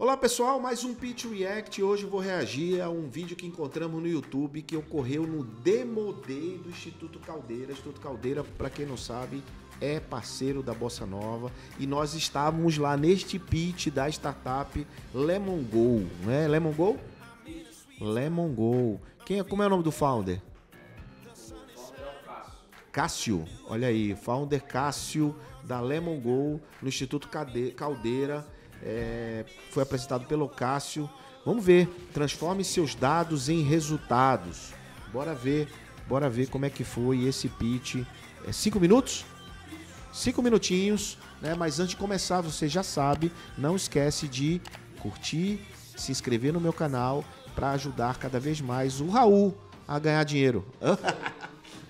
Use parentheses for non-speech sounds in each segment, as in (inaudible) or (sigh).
Olá pessoal, mais um Pitch React. Hoje vou reagir a um vídeo que encontramos no YouTube que ocorreu no Demo Day do Instituto Caldeira. Instituto Caldeira, para quem não sabe, é parceiro da Bossa Nova e nós estávamos lá neste pitch da startup Lemon Go, né? Lemon Go? Lemon Go. Quem é, como é o nome do founder? Cássio, olha aí, founder Cássio da Lemon Go no Instituto Caldeira é, foi apresentado pelo Cássio. Vamos ver. Transforme seus dados em resultados. Bora ver. Bora ver como é que foi esse pitch. É cinco minutos? Cinco minutinhos, né? Mas antes de começar, você já sabe, não esquece de curtir, se inscrever no meu canal para ajudar cada vez mais o Raul a ganhar dinheiro. (laughs)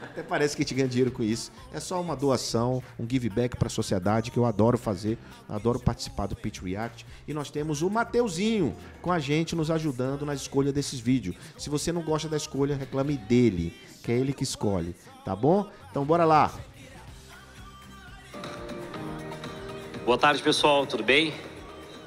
Até parece que a gente ganha dinheiro com isso. É só uma doação, um give back para a sociedade que eu adoro fazer, adoro participar do Pitch React. E nós temos o Mateuzinho com a gente nos ajudando na escolha desses vídeos. Se você não gosta da escolha, reclame dele, que é ele que escolhe, tá bom? Então bora lá. Boa tarde, pessoal, tudo bem?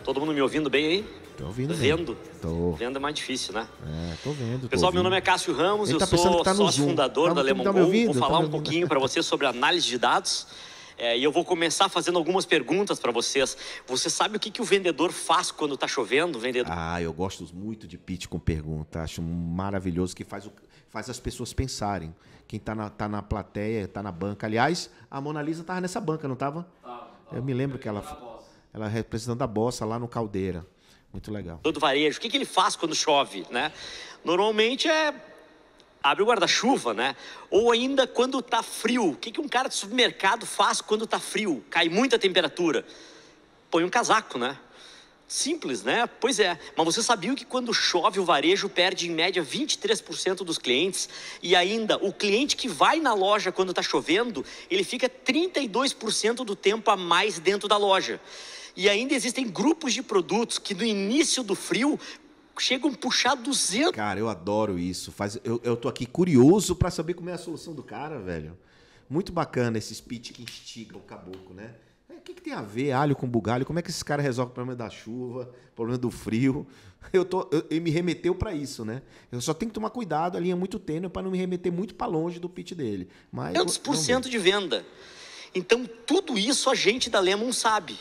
Todo mundo me ouvindo bem aí? Tô ouvindo. Vendo? Tô. Vendo é mais difícil, né? É, tô vendo. Pessoal, meu nome é Cássio Ramos, Ele eu tá sou tá sócio fundador tá, da Lemon tá Go. Vou tá falar um pouquinho para vocês sobre análise de dados. É, e eu vou começar fazendo algumas perguntas para vocês. Você sabe o que, que o vendedor faz quando está chovendo? vendedor? Ah, eu gosto muito de pitch com pergunta. Acho maravilhoso que faz, o, faz as pessoas pensarem. Quem está na, tá na plateia, está na banca. Aliás, a Mona Lisa estava nessa banca, não estava? Tá, eu me lembro que ela, ela é representando a bossa lá no Caldeira. Muito legal. Todo varejo. O que, que ele faz quando chove, né? Normalmente é abre o guarda-chuva, né? Ou ainda quando tá frio. O que, que um cara de supermercado faz quando tá frio? Cai muita temperatura. Põe um casaco, né? Simples, né? Pois é. Mas você sabia que quando chove o varejo perde em média 23% dos clientes e ainda o cliente que vai na loja quando está chovendo, ele fica 32% do tempo a mais dentro da loja. E ainda existem grupos de produtos que no início do frio chegam a puxar 200. Cara, eu adoro isso. Faz, eu, eu tô aqui curioso para saber como é a solução do cara, velho. Muito bacana esses pitch que instigam o caboclo, né? É, o que, que, tem a ver alho com bugalho? Como é que esses caras resolvem o problema da chuva, o problema do frio? (laughs) Eu tô, eu, me remeteu para isso, né? Eu só tenho que tomar cuidado, a linha é muito tênue para não me remeter muito para longe do pitch dele. Mas, Tantos por cento de venda. Então, tudo isso a gente da Lemon sabe.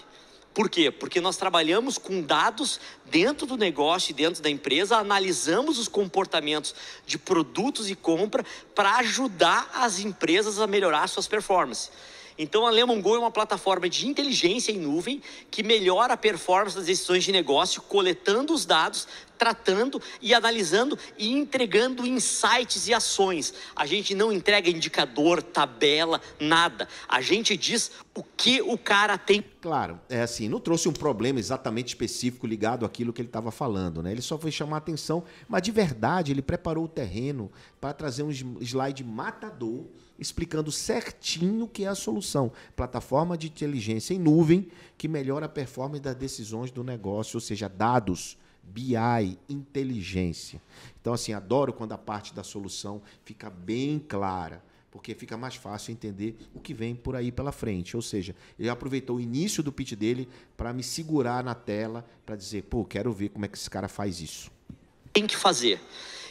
Por quê? Porque nós trabalhamos com dados dentro do negócio e dentro da empresa, analisamos os comportamentos de produtos e compra para ajudar as empresas a melhorar suas performances. Então, a Lemon Go é uma plataforma de inteligência em nuvem que melhora a performance das decisões de negócio, coletando os dados tratando e analisando e entregando insights e ações. A gente não entrega indicador, tabela, nada. A gente diz o que o cara tem. Claro, é assim, não trouxe um problema exatamente específico ligado àquilo que ele estava falando, né? Ele só foi chamar a atenção, mas de verdade ele preparou o terreno para trazer um slide matador explicando certinho o que é a solução. Plataforma de inteligência em nuvem que melhora a performance das decisões do negócio, ou seja, dados BI, inteligência. Então, assim, adoro quando a parte da solução fica bem clara, porque fica mais fácil entender o que vem por aí pela frente. Ou seja, ele aproveitou o início do pitch dele para me segurar na tela, para dizer, pô, quero ver como é que esse cara faz isso tem que fazer.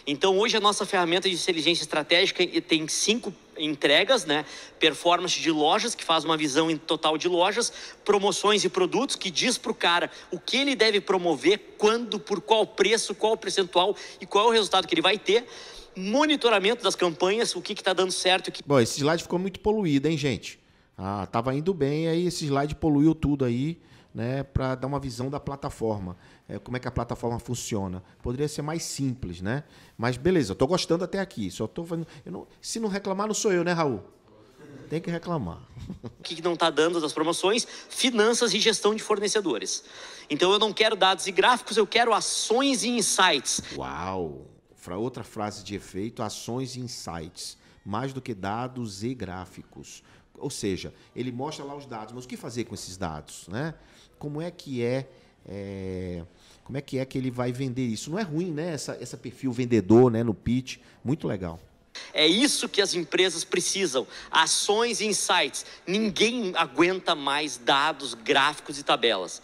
Então, hoje a nossa ferramenta de inteligência estratégica tem cinco entregas, né? Performance de lojas, que faz uma visão total de lojas, promoções e produtos, que diz para o cara o que ele deve promover, quando, por qual preço, qual percentual e qual é o resultado que ele vai ter. Monitoramento das campanhas, o que está dando certo. Que... Bom, esse slide ficou muito poluído, hein, gente? Ah, tava indo bem, aí esse slide poluiu tudo aí né, para dar uma visão da plataforma, é, como é que a plataforma funciona. Poderia ser mais simples, né? Mas beleza, estou gostando até aqui. Só tô fazendo, não, se não reclamar, não sou eu, né, Raul? Tem que reclamar. (laughs) O que não está dando das promoções? Finanças e gestão de fornecedores. Então eu não quero dados e gráficos, eu quero ações e insights. Uau! Outra frase de efeito: ações e insights. Mais do que dados e gráficos. Ou seja, ele mostra lá os dados, mas o que fazer com esses dados, né? Como é que é, é como é que é que ele vai vender isso? Não é ruim, né? Essa, essa perfil vendedor, né? No pitch, muito legal. É isso que as empresas precisam: ações e insights. Ninguém aguenta mais dados, gráficos e tabelas.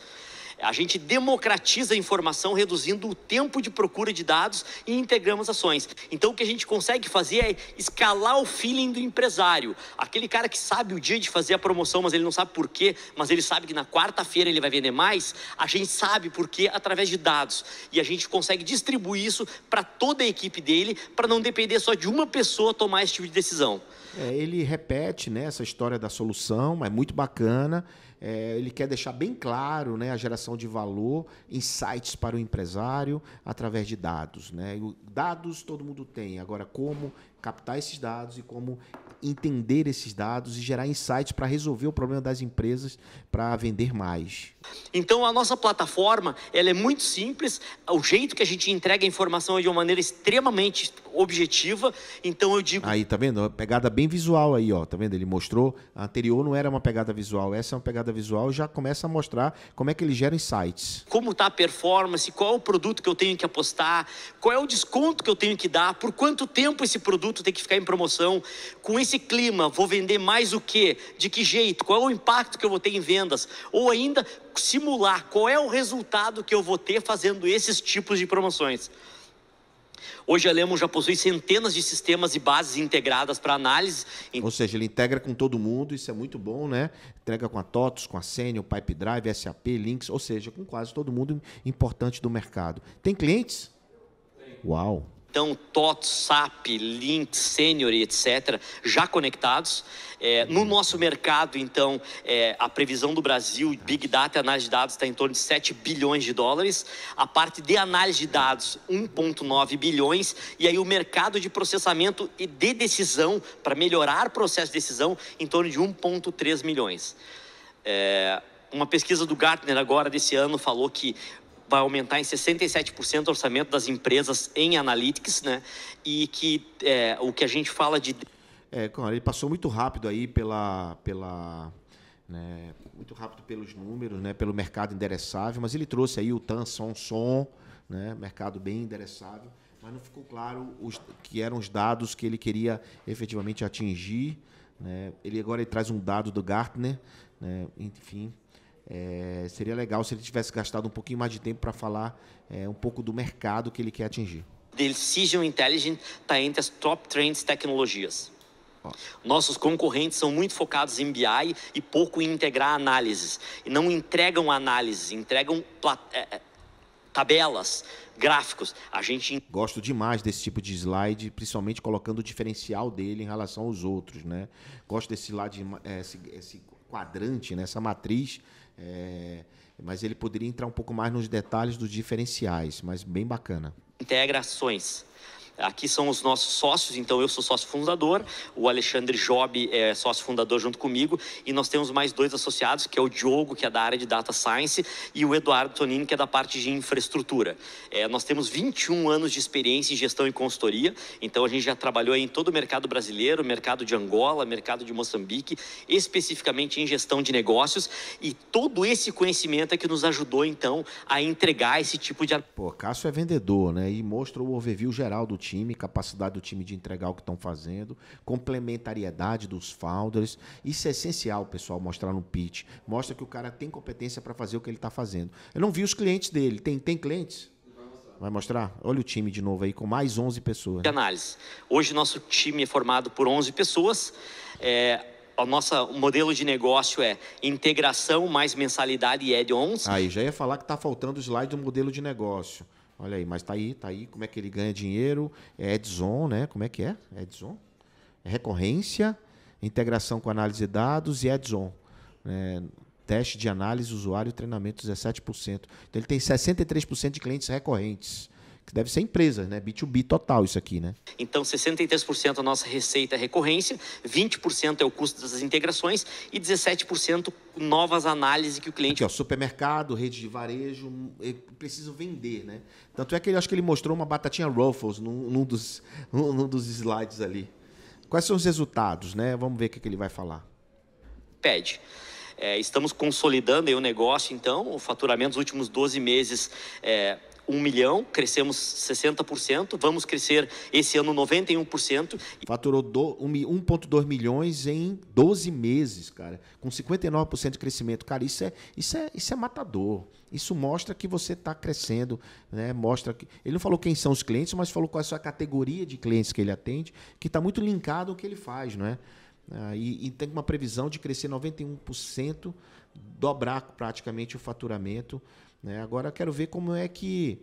A gente democratiza a informação reduzindo o tempo de procura de dados e integramos ações. Então o que a gente consegue fazer é escalar o feeling do empresário. Aquele cara que sabe o dia de fazer a promoção, mas ele não sabe por quê, mas ele sabe que na quarta-feira ele vai vender mais, a gente sabe por quê através de dados. E a gente consegue distribuir isso para toda a equipe dele, para não depender só de uma pessoa tomar esse tipo de decisão. É, ele repete né, essa história da solução, é muito bacana. É, ele quer deixar bem claro né, a geração de valor, insights para o empresário através de dados. Né? Dados todo mundo tem, agora como captar esses dados e como entender esses dados e gerar insights para resolver o problema das empresas para vender mais. Então a nossa plataforma ela é muito simples, o jeito que a gente entrega a informação é de uma maneira extremamente objetiva. Então eu digo aí tá vendo, pegada bem visual aí ó, tá vendo? Ele mostrou a anterior não era uma pegada visual, essa é uma pegada visual já começa a mostrar como é que ele gera insights. Como tá a performance? Qual é o produto que eu tenho que apostar? Qual é o desconto que eu tenho que dar? Por quanto tempo esse produto produto tem que ficar em promoção. Com esse clima, vou vender mais o que? De que jeito? Qual é o impacto que eu vou ter em vendas? Ou ainda simular qual é o resultado que eu vou ter fazendo esses tipos de promoções. Hoje a Lemon já possui centenas de sistemas e bases integradas para análise. Ou seja, ele integra com todo mundo, isso é muito bom, né? Entrega com a TOTOS, com a Senio, Pipe Drive, SAP, Links, ou seja, com quase todo mundo importante do mercado. Tem clientes? Tem. Uau! Então, TOT, SAP, Link, Senior e etc., já conectados. É, no nosso mercado, então, é, a previsão do Brasil, Big Data e análise de dados, está em torno de 7 bilhões de dólares. A parte de análise de dados, 1,9 bilhões. E aí o mercado de processamento e de decisão, para melhorar o processo de decisão, em torno de 1,3 milhões. É, uma pesquisa do Gartner agora desse ano falou que vai aumentar em 67% o orçamento das empresas em analytics, né? E que é, o que a gente fala de. É, ele passou muito rápido aí pela. pela... Né, muito rápido pelos números, né, pelo mercado endereçável, mas ele trouxe aí o Tan Son Son, né, mercado bem endereçável, mas não ficou claro os, que eram os dados que ele queria efetivamente atingir. Né. Ele agora ele traz um dado do Gartner, né, enfim, é, seria legal se ele tivesse gastado um pouquinho mais de tempo para falar é, um pouco do mercado que ele quer atingir. Decision Intelligence está entre as top trends tecnologias. Nossos concorrentes são muito focados em BI e pouco em integrar análises. E não entregam análises, entregam é, é, tabelas, gráficos. A gente gosto demais desse tipo de slide, principalmente colocando o diferencial dele em relação aos outros, né? Gosto desse lado é, esse, esse quadrante, nessa né? matriz é, mas ele poderia entrar um pouco mais nos detalhes dos diferenciais, mas bem bacana. Integrações. Aqui são os nossos sócios, então eu sou sócio fundador, o Alexandre Job é sócio fundador junto comigo, e nós temos mais dois associados, que é o Diogo, que é da área de Data Science, e o Eduardo Tonini, que é da parte de infraestrutura. É, nós temos 21 anos de experiência em gestão e consultoria, então a gente já trabalhou em todo o mercado brasileiro, mercado de Angola, mercado de Moçambique, especificamente em gestão de negócios, e todo esse conhecimento é que nos ajudou, então, a entregar esse tipo de... Pô, Cássio é vendedor, né? E mostra o overview geral do time time, capacidade do time de entregar o que estão fazendo, complementariedade dos founders. Isso é essencial, pessoal, mostrar no pitch. Mostra que o cara tem competência para fazer o que ele está fazendo. Eu não vi os clientes dele. Tem, tem clientes? Vai mostrar? Olha o time de novo aí, com mais 11 pessoas. análise. Hoje, nosso time é formado por 11 pessoas. É, o nosso modelo de negócio é integração mais mensalidade e add-ons. Aí, já ia falar que está faltando o slide do modelo de negócio. Olha aí, mas tá aí, tá aí como é que ele ganha dinheiro, é Edson, né? Como é que é? Edson? É recorrência, integração com análise de dados e Edson. É, teste de análise, usuário, treinamento 17%. Então ele tem 63% de clientes recorrentes que deve ser empresa, né? B2B total isso aqui, né? Então, 63% da nossa receita é recorrência, 20% é o custo das integrações e 17% novas análises que o cliente... Aqui, ó, supermercado, rede de varejo, hum, preciso vender, né? Tanto é que ele, acho que ele mostrou uma batatinha Ruffles num, num dos, (laughs) num, dos slides ali. Quais são os resultados, né? Vamos ver o que, que ele vai falar. Pede. É, estamos consolidando o negócio, então, o faturamento dos últimos 12 meses é, 1 milhão, crescemos 60%, vamos crescer esse ano 91%. Faturou 1,2 milhões em 12 meses, cara, com 59% de crescimento. Cara, isso é, isso é, isso é matador. Isso mostra que você está crescendo, né? Mostra que ele não falou quem são os clientes, mas falou qual é a sua categoria de clientes que ele atende, que está muito linkado ao que ele faz, não é? Ah, e, e, tem uma previsão de crescer 91%, dobrar praticamente o faturamento. Né? Agora quero ver como é que.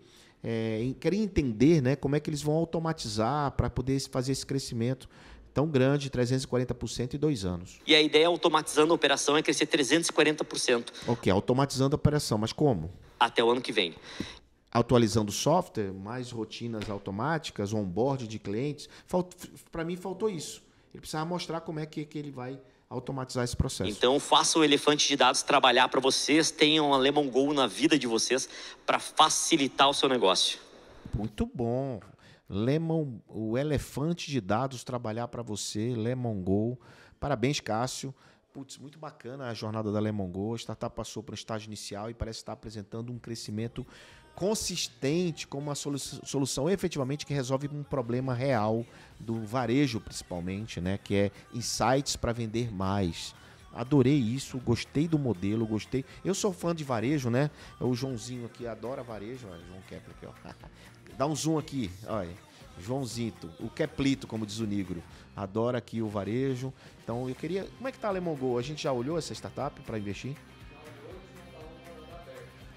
É, quero entender né, como é que eles vão automatizar para poder fazer esse crescimento tão grande, 340% em dois anos. E a ideia automatizando a operação é crescer 340%. Ok, automatizando a operação, mas como? Até o ano que vem atualizando o software, mais rotinas automáticas, onboard de clientes. Para mim faltou isso. Ele precisava mostrar como é que, que ele vai automatizar esse processo. Então, faça o elefante de dados trabalhar para vocês, tenham a Lemon Go na vida de vocês para facilitar o seu negócio. Muito bom. Lemon, o elefante de dados trabalhar para você, Lemon Go. Parabéns, Cássio. Putz, muito bacana a jornada da Lemon Go. A startup passou para o estágio inicial e parece estar apresentando um crescimento consistente como uma solução efetivamente que resolve um problema real do varejo, principalmente, né? Que é insights para vender mais. Adorei isso, gostei do modelo, gostei. Eu sou fã de varejo, né? O Joãozinho aqui adora varejo. Olha, João Kepler aqui, ó. (laughs) Dá um zoom aqui, olha. Joãozito, o Keplito, como diz o Negro, adora aqui o varejo. Então eu queria. Como é que tá a Lemon Go? A gente já olhou essa startup para investir?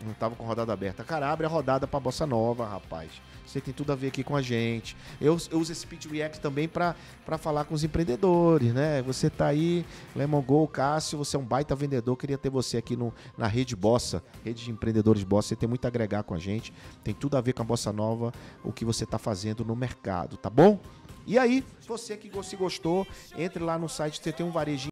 Não tava com rodada aberta. Cara, abre a rodada pra bossa nova, rapaz. Você tem tudo a ver aqui com a gente. Eu, eu uso esse Pitch React também para falar com os empreendedores, né? Você tá aí, Lemon Go, Cássio, você é um baita vendedor. Queria ter você aqui no, na Rede Bossa, Rede de Empreendedores Bossa. Você tem muito a agregar com a gente. Tem tudo a ver com a bossa nova, o que você tá fazendo no mercado, tá bom? E aí, você que se gostou, entre lá no site, você tem um varejinho